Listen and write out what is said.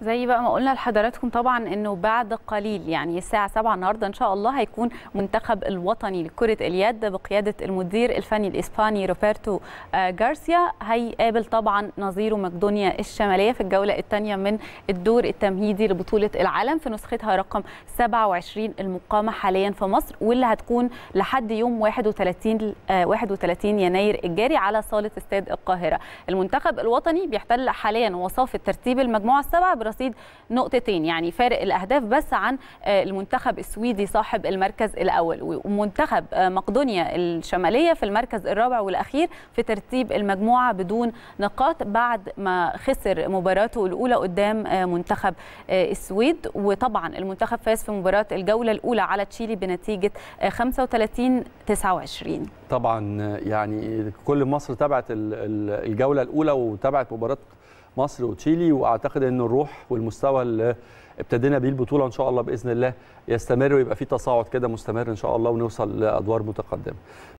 زي بقى ما قلنا لحضراتكم طبعا انه بعد قليل يعني الساعه 7 النهارده ان شاء الله هيكون منتخب الوطني لكره اليد بقياده المدير الفني الاسباني روبرتو جارسيا آه، هيقابل طبعا نظيره مقدونيا الشماليه في الجوله الثانيه من الدور التمهيدي لبطوله العالم في نسختها رقم 27 المقامه حاليا في مصر واللي هتكون لحد يوم 31 31 آه، يناير الجاري على صاله استاد القاهره المنتخب الوطني بيحتل حاليا وصافه ترتيب المجموعه السابعه رصيد نقطتين يعني فارق الاهداف بس عن آه، المنتخب السويدي صاحب المركز الاول ومنتخب آه، مقدونيا الشماليه في المركز الرابع والاخير في ترتيب المجموعه بدون نقاط بعد ما خسر مباراته الاولى قدام آه، منتخب السويد وطبعا المنتخب فاز في مباراه الجوله الاولى على تشيلي بنتيجه 35 29 طبعا يعني كل مصر تابعت الجوله الاولى وتابعت مباراه مصر وتشيلي واعتقد ان الروح والمستوى اللي ابتدينا بيه البطوله ان شاء الله باذن الله يستمر ويبقى في تصاعد كده مستمر ان شاء الله ونوصل لادوار متقدمه